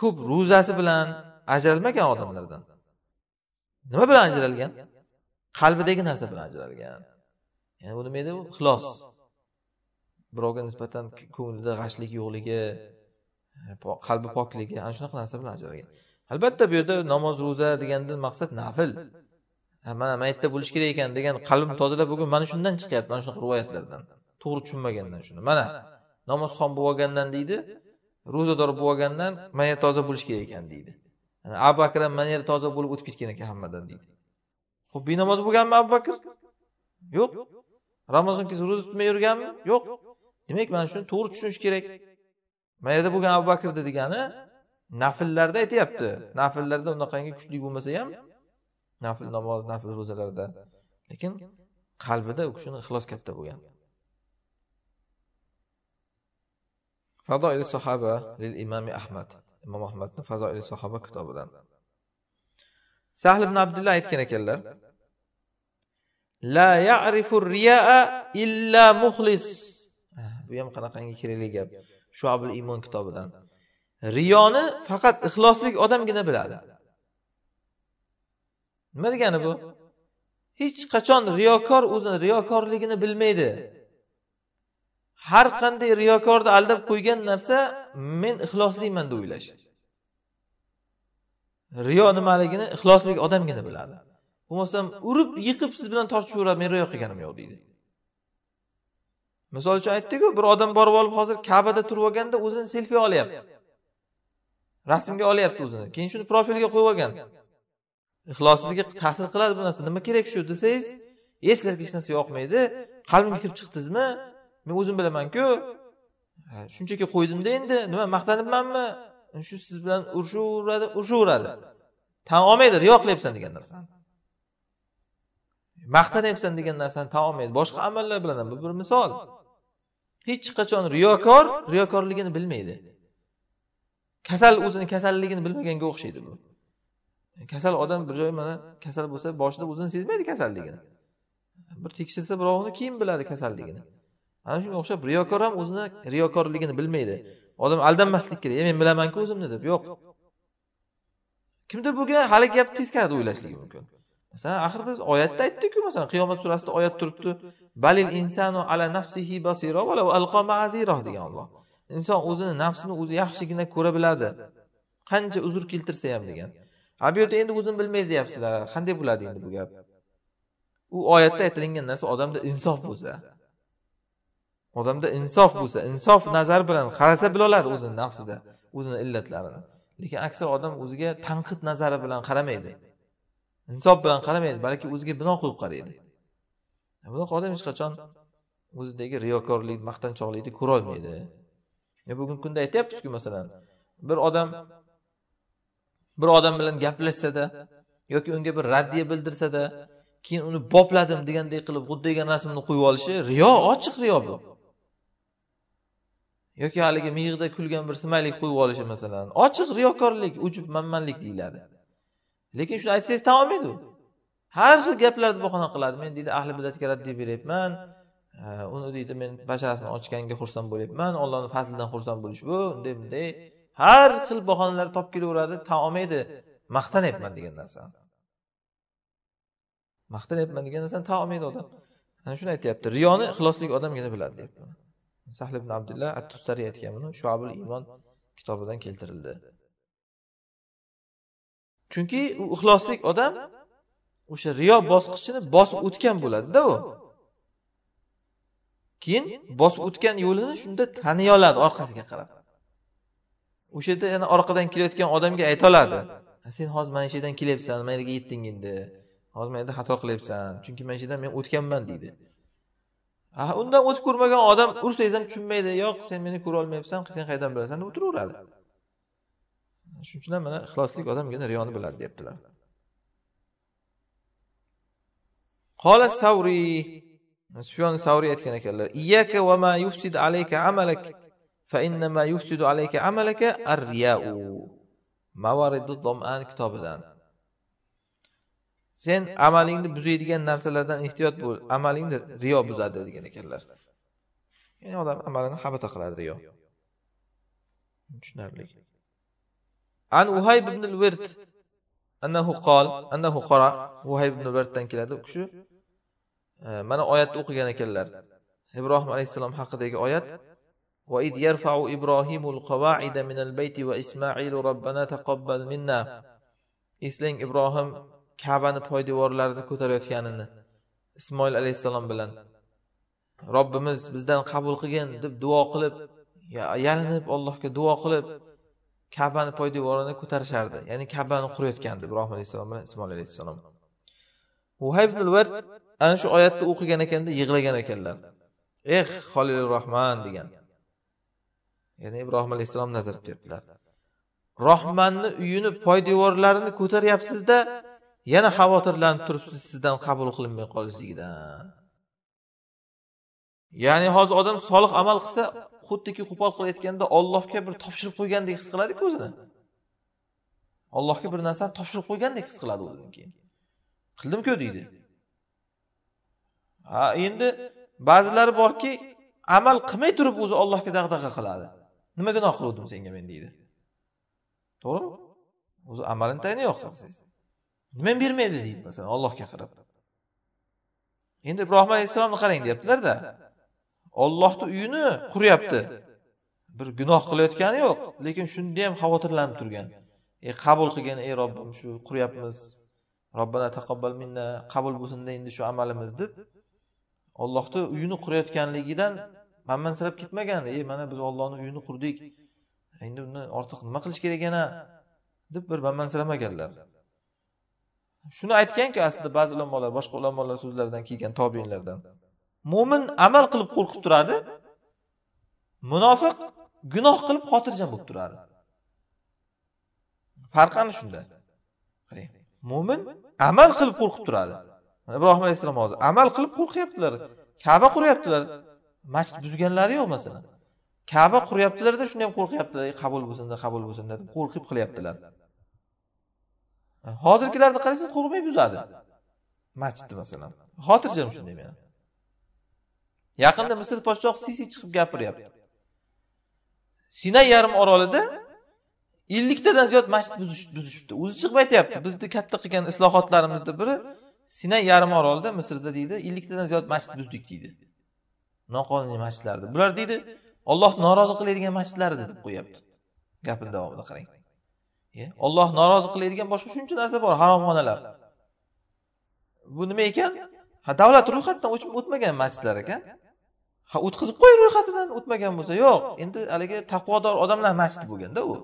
ko'p ro'zasi bilan ajralmagan odamlardan nima bilan ajralgan qalbidagi narsa bilan ajralgan ya'ni bu nima edi u ixlos birovga nisbatan ko'nglida g'ashlik yo'qligi qalbi pokligi ana shunaqa narsa bilan ajralgan albatta bu yerda namoz ro'za degandan maqsad nafl mana mayitda bo'lishi kerak ekan degan qalb tozalab bo'lgan mana shundan chiqyapti mana shunaqa rivoyatlardan to'g'ri tushunmagandan shuni mana namozxon bo'lib olgandan deydi ro'zador bo'lib olgandan mayat toza bo'lishi kerak ekan deydi abu bakr ham maneri toza bo'lib o'tib ketgan ekan hammadan deydi ho'p benamoz bo'lganmi abu bakr yo'q ramazon kelsa ro'za tutmay yurganmi yo'q demak mana shuni to'g'ri tushunish kerak yerda bo'lgan abu bakrni degani nafllarda aytyapti nafllarda unaqangi kuchli bo'lmasa ham nafl namoz nafl ro'zalarda lekin qalbida u kishini ixlos katta bo'lgan fadoili sahoba lil imami ahmad imom ahmadni fazoili sahoba kitobidan sahl ibn abdulla aytgan ekanlar la ya'rifu riyaa illa muxlis bu ham qanaqangi kerakli gap shuabul iymon kitobidan riyoni faqat ixlosli odamgina biladi nima degani bu hech qachon riyokor o'zini riyokorligini bilmaydi har qanday riyokorni aldab qo'ygan narsa men ixlosliman deb o'ylash riyo nimaligini ixlosli odamgina biladi bo'lmasam urib yiqib siz bilan tortishaveradi men riyo qilganim yo'q deydi misol uchun aytdiku bir odam borib olib hozir kabada turib olganda o'zini selfi olyapti rasmga olyapti o'zini keyin shuni profilga qo'yib olgan ixlosizga ta'sir qiladi bu narsa nima kerak shu desangiz sizlarga hech narsa yoqmaydi qalbimga kirib chiqdizmi men o'zim bilamanku shunchaki qo'ydimda endi nima maqtanibmanmi shu siz bilan urishaveradi urishaveradi tan olmaydi riyo qilyapsan degan narsani maqtanyapsan degan narsani tan olmaydi boshqa amallar bilan ham bu bir misol hech qachon riyokor riyokorligini bilmaydi kasal o'zini kasalligini bilmaganga o'xshaydi bu kasal odam bir joy mana kasal bo'lsa boshida o'zini sezmaydi kasalligini bir tekshirsa birovni keyin biladi kasalligini ana shunga o'xshab riyokor ham o'zini riyokorligini bilmaydi odam aldanmaslik kerak e men bilamanku o'zimni deb yo'q kimdir bunga hali gap teskari deb o'ylashligi mumkin masalan axir biz oyatda aytdikku masalan qiyomat surasida oyat turibdi balil insanu ala nafsihi basiro alqo ma'aziro degan olloh inson o'zini nafsini o'zi yaxshigina ko'ra biladi qancha uzr keltirsa ham degan a bu yerda endi o'zini bilmaydi deyapsizlar qanday bo'ladi endi bu gap u oyatda aytilingan narsa odamda insof bo'lsa odamda insof bo'lsa insof nazari bilan qarasa biloladi o'zini nafsida o'zini illatlarini lekin aksar odam o'ziga tanqid nazari bilan qaramaydi insof bilan qaramaydi balki o'ziga bino qo'yib qaraydi bunaqa odam hech qachon o'zidagi riyokorlik maqtanchoqlikni ko'rolmaydi bugungi kunda aytyapmizku masalan bir odam bir odam bilan gaplashsada yoki unga bir raddiya bildirsada keyin uni bopladim degandek qilib xuddi degan rasmni qo'yib olishi riyo ochiq riyo bu yoki haligi miyig'ida kulgan bir simaylik qo'yib olishi masalan ochiq riyokorlik ujub manmanlik deyiladi lekin shuni aytsangiz tan u har xil gaplarni bahona qiladi men deydi ahli bidatga raddiya beryapman uni deydi men basharasini ochganiga xursand bo'lyapman ollohni fazlidan xursand bo'lish bu unday bunday har xil bahonalar topib kelaveradi tan olmaydi maqtanyapman degan narsani maqtanyapman degan narsani tan odam ana shuni aytyapti riyoni ixloslik odamgina biladi deyapti sahl ibn abdulloh tustari aytgan buni shuabul iymon kitobidan keltirildi chunki u ixloslik odam o'sha riyo bosqichini bosib o'tgan bo'ladida u keyin bosib o'tgan yo'lini shunda taniy oladi orqasiga qarab o'sha yerda yana orqadan kelayotgan odamga ayta oladi sen hozir mana shu yerdan kelyapsan mana yerga yetding endi hozir mana yerda xato qilyapsan chunki mana shu yerdan men o'tganman deydi undan o'tib ko'rmagan odam ursangiz ham tushunmaydi yo'q sen meni ko'rolmayapsan sen qayerdan bilasan deb o'tiraveradi shuning uchun ham mana ixloslik odamgina riyoni biladi deyaptilar qola savriy sufyon savriy aytgan ekanlar iyyaka va ma yufsid alayka amalak fa ma yufsidu alayka amalaka ar-riya'u mavaridud kitobidan sen amalingni buzaydigan narsalardan ehtiyot bo'l amalingni riyo buzadi degan ekanlar ya'ni odam amalini habata qiladi riyo tushunarli an uhayb ibn virt annahu qol annahu qora uhayb ibn virtdan keladi u kishi e, mana oyatni o'qigan ekanlar ibrohim alayhissalom haqidagi oyat وإذ يرفع إبراهيم القواعد من البيت وإسماعيل ربنا تقبل منا إسلين إبراهيم kabani poydevorlarini ko'tarayotganini ismoil alayhissalom bilan robbimiz bizdan qabul qilgin deb duo qilib yalinib allohga duo qilib kabani poydevorini ko'tarishardi ya'ni kabani qurayotgandi ibrohim alayhissalom bilan ismoil alayhissalom uhay ana shu oyatni o'qigan ekanda yig'lagan ekanlar eh holil rohman degan ya'ni ibrohim alayhissalom nazar tutyaptilar rohmanni uyini poydevorlarini ko'taryapsizda yana xavotirlanib turibsiz sizdan qabul qilinmay qolishligidan ya'ni hozir odam solih amal qilsa xuddiki qo'pol qilayotganda ollohga bir topshirib qo'ygandek his qiladiku o'zini ollohga bir narsani topshirib qo'ygandek his qiladi o'zidan keyin qildimku deydi ha endi ba'zilari borki amal qilmay turib o'zi ollohga dag'dag'a qiladi nima gunoh qiluvdim senga men deydi to'g'rimi o'zi amalini tagini yo'q qilsangiz nimani bermaydi deydi masalan ollohga qarab endi ibrohim alayhissalomni qarang deyaptilarda ollohni uyini quryapti bir gunoh qilayotgani yo'q lekin shunda ham xavotirlanib turgan e qabul qilgin ey robbim shu quryapmiz robbana taqabbal minna qabul bo'lsinda endi shu amalimiz deb ollohni uyini qurayotganligidan manmansirab ketmagan ey mana biz ollohni uyini qurdik endi undan ortiq nima qilish kerak yana deb bir manmansiramaganlar shuni aytganku aslida ba'zi ulamolar boshqa ulamolar so'zlaridan kelgan tobiinlardan mo'min amal qilib qo'rqib turadi munofiq gunoh qilib xotirjam bo'lib turadi farqi ana shunda qarang mo'min amal qilib qo'rqib turadi ibrohim alayhissalom hozir amal qilib qo'rqyaptilar kaba quryaptilar masjid buzganlari yo'q masalan kaba quryaptilarda shuni ham qo'rqyaptilar qabul bo'lsin qabul bo'lsin deb qo'rqib qilyaptilar hozirgilarni qarasangiz qurmay buzadi masjidni masalan xotirjam shunday man yaqinda misr podshohi sisi chiqib gapiryapti sinay yarim orolida elliktadan ziyod masjid buzishibdi o'zi chiqib aytyapti bizni katta qilgan islohotlarimizni biri sinay yarim orolida misrda deydi elliktadan ziyod masjid buzdik deydi noqonuniy masjidlarni bular deydi ollohni norozi qiladigan masjidlar deb qo'yapti gapini davomida qarang olloh norozi qiladigan boshqa shuncha narsa bor haromxonalar bu nima ekan ha davlat ro'yxatidan o'tmagan masjidlar ekan ha o'tkazib qo'y ro'yxatidan o'tmagan bo'lsa yo'q endi haligi taqvodor odamlar masjidi bo'lganda u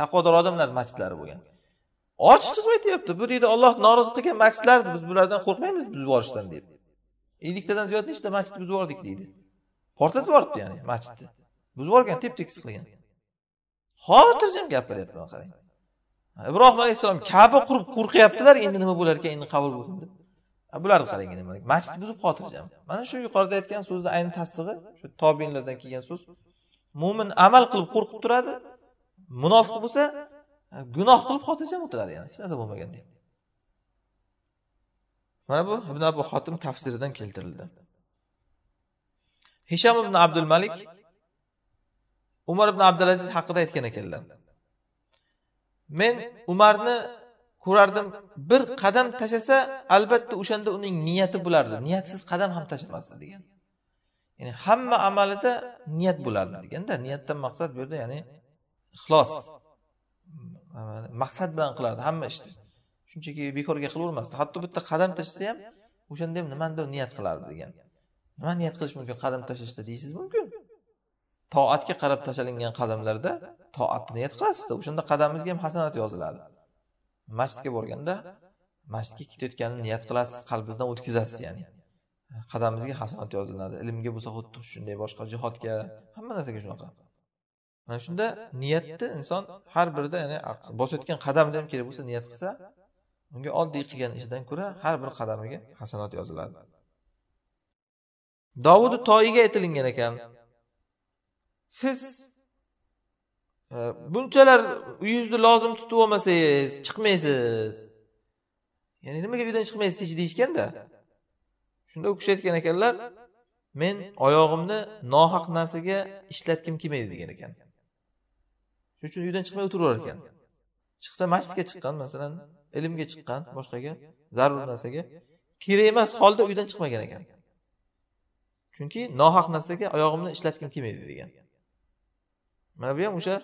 taqvodor odamlar masjidlari bo'lgan chiqib aytyapti bu deydi olloh norozi qilgan masjidlar biz bulardan qo'rqmaymiz biz borishdan deydi elliktadan ziyod nechta masjid buzib yubordik deydi portlatib yuboribdi ya'ni masjidni buzib yuborgan tep tekis qilgan xotirjam gapiryapman qarang ibrohim alayhissalom kaba qurib qo'rqyaptilar endi nima bo'lar ekan endi qabul bo'lsin deb bularni qarang nima masjid buzib xotirjam mana shu yuqorida aytgan so'zni ayni tasdig'i shu tobinlardan kelgan so'z mo'min amal qilib qo'rqib turadi munofiq bo'lsa gunoh qilib xotirjam o'tiradi yana hech narsa bo'lmaganday mana bu ibn abu xotim tafsiridan keltirildi hisham ibn abdul malik umar ibn abdulaziz haqida aytgan ekanlar men umarni ko'rardim bir qadam tashlasa albatta o'shanda uning niyati bo'lardi niyatsiz qadam ham tashlamasdi degan ya'ni hamma amalida niyat bo'lardi deganda niyatdan maqsad bu yerda ya'ni ixlos maqsad bilan qilardi hamma ishni işte. shunchaki bekorga qilavermasdi hatto bitta qadam tashlasa ham o'shanda ham nimanidir niyat qilardi degan nima niyat qilish mumkin qadam tashlashda deysiz mumkin toatga qarab tashlangan qadamlarda toatni niyat qilasizda o'shanda qadamingizga ham hasanat yoziladi masjidga borganda masjidga ketayotganni niyat qilasiz qalbingizdan o'tkazasiz ya'ni qadamingizga hasanat yoziladi ilmga bo'lsa xuddi shunday boshqa jihodga hamma narsaga shunaqa mana shunda niyatni inson har birida ya'ni bosayotgan qadamda ham kerak bo'lsa niyat qilsa unga oddiy qilgan ishidan ko'ra har bir qadamiga hasanat yoziladi dovud toiga aytilingan ekan siz e, bunchalar uyingizni lozim tutib olmasangiz chiqmaysiz ya'ni nimaga uydan chiqmaysiz hech deyishganda shunda u kishi aytgan ekanlar men oyog'imni nohaq narsaga ishlatgim kelmaydi degan ekan shuning uchun uydan chiqmay o'tiraverar ekan chiqsa masjidga chiqqan masalan ilmga chiqqan boshqaga zarur narsaga kerak emas holda uydan chiqmagan ekan chunki nohaq narsaga oyog'imni ishlatgim kelmaydi degan mana bu ham o'sha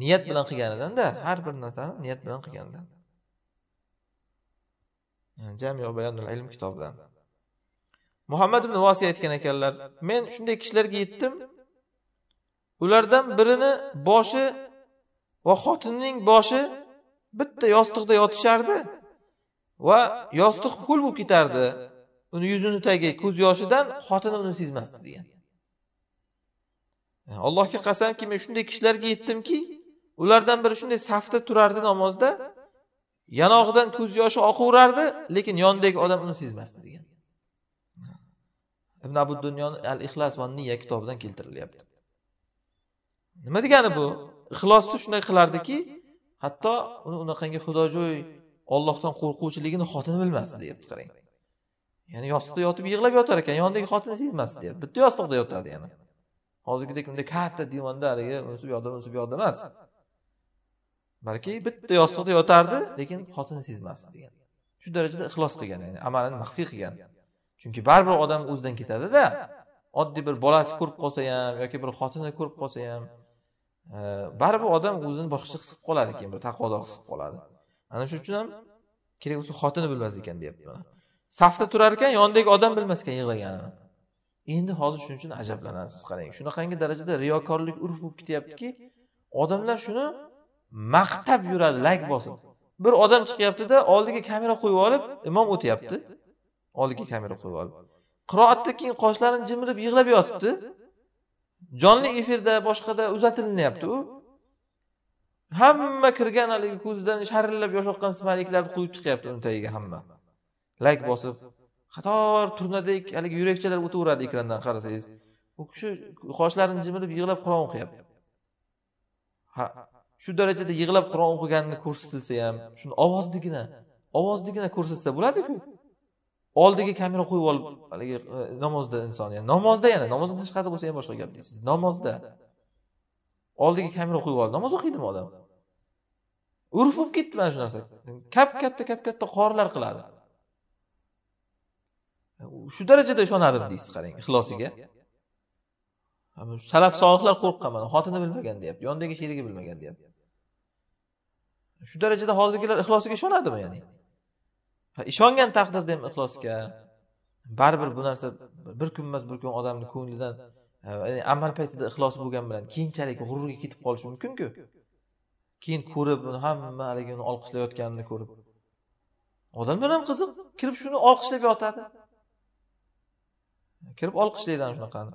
niyat bilan qilganidanda har bir narsani niyat bilan qilgandan bayanul ilm kitobidan muhammad ibn vosiy aytgan ekanlar men shunday kishilarga yetdim ulardan birini boshi va xotinining boshi bitta yostiqda yotishardi va yostiq ho'l bo'lib ketardi uni yuzini tagi ko'z yoshidan xotini uni sezmasdi degan allohga qasamki men shunday kishilarga yetdimki ulardan biri shunday safda turardi namozda yanog'idan ko'z yoshi oqaverardi lekin yonidagi odam uni sezmasdi degan ibn abu dunyoni al ixlos va niya kitobidan keltirilyapti nima degani bu ixlosni shunday qilardiki hatto uni unaqangi xudojo'y ollohdan qo'rquvchiligini xotini bilmasdi deyapti qarang ya'ni yostiqda yotib yig'lab yotar ekan yonidagi xotini sezmasdi deyapti bitta yostiqda yotadi yana hozirgidek unday katta divanda haligi unisib bu yoqda unisib bu yoqda emas balki bitta yostiqda yotardi lekin xotini sezmasdi degan shu darajada ixlos qilgan ya'ni amalini maxfiy qilgan chunki baribir odam o'zidan ketadida oddiy bir bolasi ko'rib qolsa ham yoki bir xotini ko'rib qolsa ham e, baribir odam o'zini boshqacha his qilib qoladi keyin bir taqvodor his qilib qoladi ana shuning uchun ham kerak bo'lsa xotini bilmas ekan deyapti safda turar ekan yonidagi odam bilmas ekan yig'laganini endi hozir shuning uchun ajablanasiz qarang shunaqangi darajada riyokorlik urf bo'lib ketyaptiki odamlar shuni maqtab yuradi lak bosib bir odam chiqyaptida oldiga kamera qo'yib olib imom o'tyapti oldiga kamera qo'yib olib qiroatdan keyin qoshlarini jimirib yig'lab yotibdi jonli efirda boshqada uzatilinyapti u hamma kirgan haligi ko'zidan sharillab yosh oqqan smayliklarni qo'yib chiqyapti uni tagiga hamma lak bosib qator turnadek haligi yurakchalar o'taveradi ekrandan qarasangiz u kishi qoshlarini jimirib yig'lab qur'on o'qiyapti ha shu darajada yig'lab qur'on o'qiganini ko'rsatilsa ham shuni ovozligina ovozligina ko'rsatsa bo'ladiku oldiga kamera qo'yib olib haligi e, namozda inson yani namozda yana namozdan tashqari bo'lsa ham boshqa gap deysiz namozda oldiga kamera qo'yib olib namoz o'qiydimi odam urf bo'lib ketdi mana shu narsa kap katta kap katta qorilar qiladi shu darajada ishonadim deysiz qarang ixlosiga salaf solihlar mana xotini bilmagan deyapti yonidagi sherigi bilmagan deyapti shu darajada hozirgilar ixlosiga ishonadimi ya'ni ishongan taqdirda ham ixlosga baribir bu narsa bir kun emas bir kun odamni ko'nglidan amal paytida ixlos bo'lgani bilan keyinchalik g'ururga ketib qolishi mumkinku keyin ko'rib buni hamma haligi uni olqishlayotganini ko'rib odamlar ham qiziq kirib shuni olqishlab yotadi kirib olqishlaydi shunaqani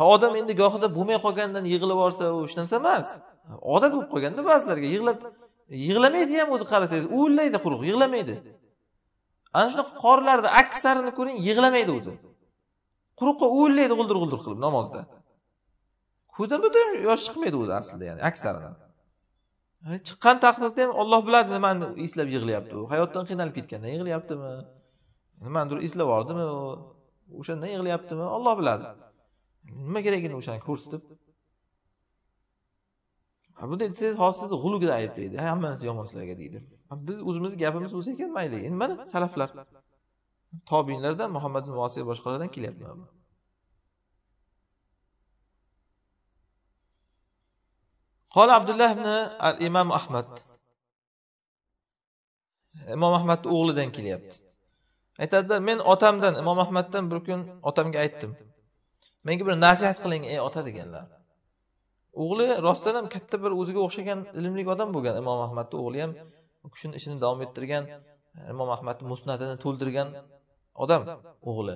ha odam endi gohida bo'lmay qolganidan yig'ilib yuborsa u hech narsa emas odat bo'lib qolganda ba'zilarga yig'lab yig'lamaydi ham o'zi qarasangiz uvillaydi quruq yig'lamaydi ana shunaqa qorilarni aksarini ko'ring yig'lamaydi o'zi quruqqa uvillaydi g'uldir g'uldir qilib namozda ko'zdan bitta ham yosh chiqmaydi o'zi aslida ya'ni aksarini chiqqan taqdirda ham olloh biladi nimani eslab yig'layapti u hayotdan qiynalib ketganda yig'layaptimi nimanidir eslab yubordimi u o'shanda yig'layaptimi olloh biladi nima keragini o'shani ko'rsatib bunday desangiz hozir sizni g'ulugida ayblaydi narsa yomon sizlarga deydi biz o'zimizni gapimiz bo'lsa ekan mayli endi mana salaflar tobinlardan muhammad ibn vosiy boshqalardan kelyapti mana bu قال عبد الله imom الإمام أحمد إمام أحمد aytadilar men otamdan imom ahmaddan bir kun otamga aytdim menga bir nasihat qiling ey ota deganlar o'g'li rostdan ham katta bir o'ziga o'xshagan ilmli odam bo'lgan imom ahmadni o'g'li ham u kishini ishini davom ettirgan imom ahmadni musnatini to'ldirgan odam o'g'li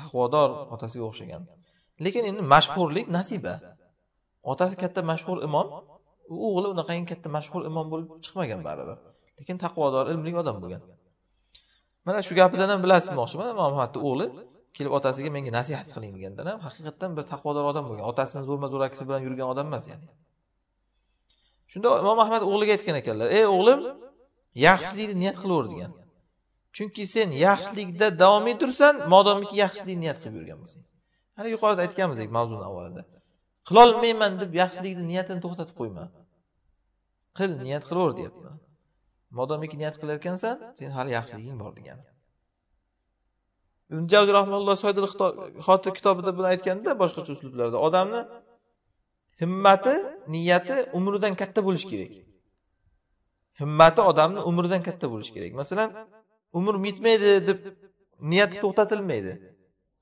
taqvodor otasiga o'xshagan lekin endi mashhurlik nasiba otasi katta mashhur imom u o'g'li unaqangi katta mashhur imom bo'lib chiqmagan baribir lekin taqvodor ilmli odam bo'lgan mana shu gapidan ham bilasiz demoqchiman imom muhammadni o'g'li kelib otasiga menga nasihat qiling degandan ham haqiqatdan bir taqvodor odam bo'lgan otasini zo'rma zo'rakisi bilan yurgan odam emas ya'ni shunda imom ahmad o'g'liga aytgan ekanlar ey o'g'lim yaxshilikni niyat qilaver degan chunki sen yaxshilikda davom etursan modomiki yaxshilik niyat qilib yurgan bo'lsang hali yuqorida aytganmizdek mavzuni avvalida qilolmayman deb yaxshilikni niyatini to'xtatib qo'yma qil niyat qilaver deyapman modomiki niyat qilar ekansan sen hali yaxshiliging bor degani javzi kitobida buni aytganda boshqacha uslublarda odamni himmati niyati umridan katta bo'lishi kerak himmati odamni umridan katta bo'lishi kerak masalan umr yetmaydi deb niyati to'xtatilmaydi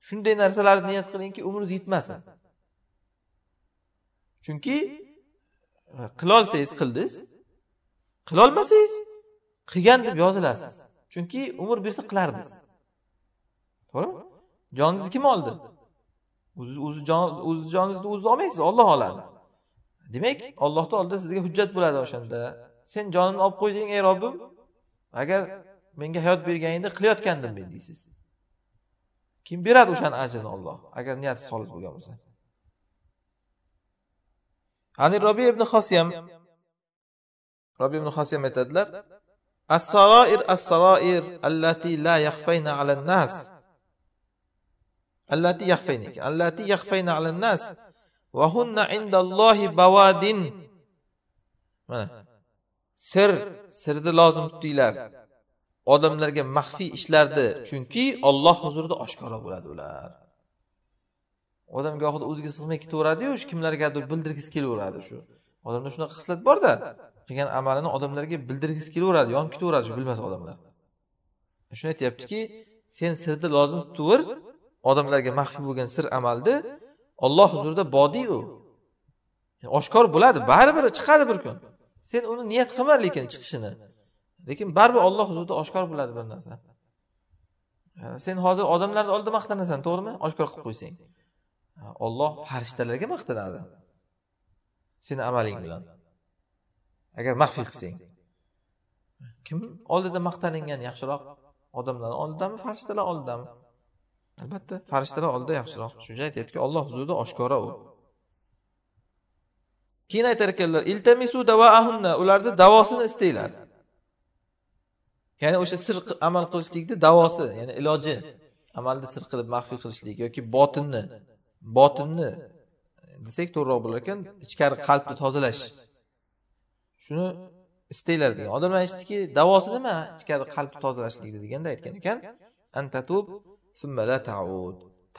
shunday narsalarni niyat qilingki umringiz yetmasin chunki e, qilolsangiz qildingiz qilolmasangiz qilgan deb yozilasiz chunki umr bersa qilardingiz to'g'rimi joningizni kim oldi o'zi joningizni o'ziz olmaysiz olloh oladi demak ollohni oldida sizga hujjat bo'ladi o'shanda sen jonimni olib qo'yding ey robbim agar menga hayot berganingda qilayotgandim men deysiz kim beradi o'shani ajrini olloh agar niyatingiz xolis bo'lgan bo'lsa ani robi ibn hosiyam robi ibn hosiyam aytadilar As-saroir as-saroir allati la yaxfayna alan nas. Allati yaxfayna. Allati yaxfayna alan nas va hunna indallohi bawadin. Mana sir sirni lozim tutinglar. Odamlarga maxfiy ishlarni, chunki Alloh huzurida oshkora bo'ladi ular. Odam gohida o'ziga sig'may ketaveradi kimlargadir bildirgisi kelaveradi shu. Odamda shunaqa xislat borda. qilgan amalini odamlarga bildirgisi kelaveradi yonib ketaveradi shu bilmas odamlar e, shuni aytyaptiki sen sirni lozim tutaver odamlarga maxfiy bo'lgan sir amalni olloh huzurida bodiy u oshkor bo'ladi baribir chiqadi bir kun sen uni niyat qilma lekin chiqishini lekin baribir olloh huzurida oshkor bo'ladi bir narsa sen hozir odamlarni oldida maqtanasan to'g'rimi oshkor qilib qo'ysang olloh farishtalarga maqtanadi seni amaling bilan agar maxfiy qilsang kim oldida maqtalingan yaxshiroq odamlar oldidami farishtalar oldidami albatta farishtalar oldida yaxshiroq shuning uchun aytyaptiki olloh huzurida oshkora u keyin aytar ekanlar iltamisu ahunna ularni davosini istanglar ya'ni o'sha sir amal qilishlikni davosi ya'ni iloji amalni sir qilib maxfiy qilishlik yoki botinni botinni desak to'g'riroq bo'lar ekan ichkari qalbni tozalash shuni istanglar degan odamlar eshitdiki davosi nima ichkari qalbni tozalashlikni deganda aytgan ekan antatub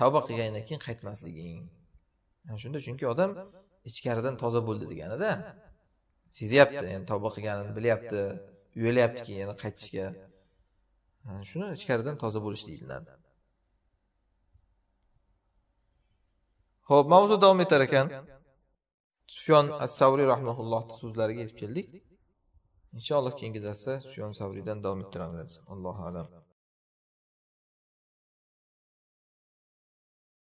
tavba qilgandan keyin qaytmasliging shunda chunki odam ichkaridan toza bo'ldi deganida sezyapti endi tavba qilganini bilyapti uyalyapti keyin yana qaytishga shuni ichkaridan toza bo'lish deyiladi ho'p mavzu davom etar ekan sufyon as savriy rahmaullohni so'zlariga yetib keldik inshaalloh keyingi darsda sufyon savriydan davom ettiramiz allohu alam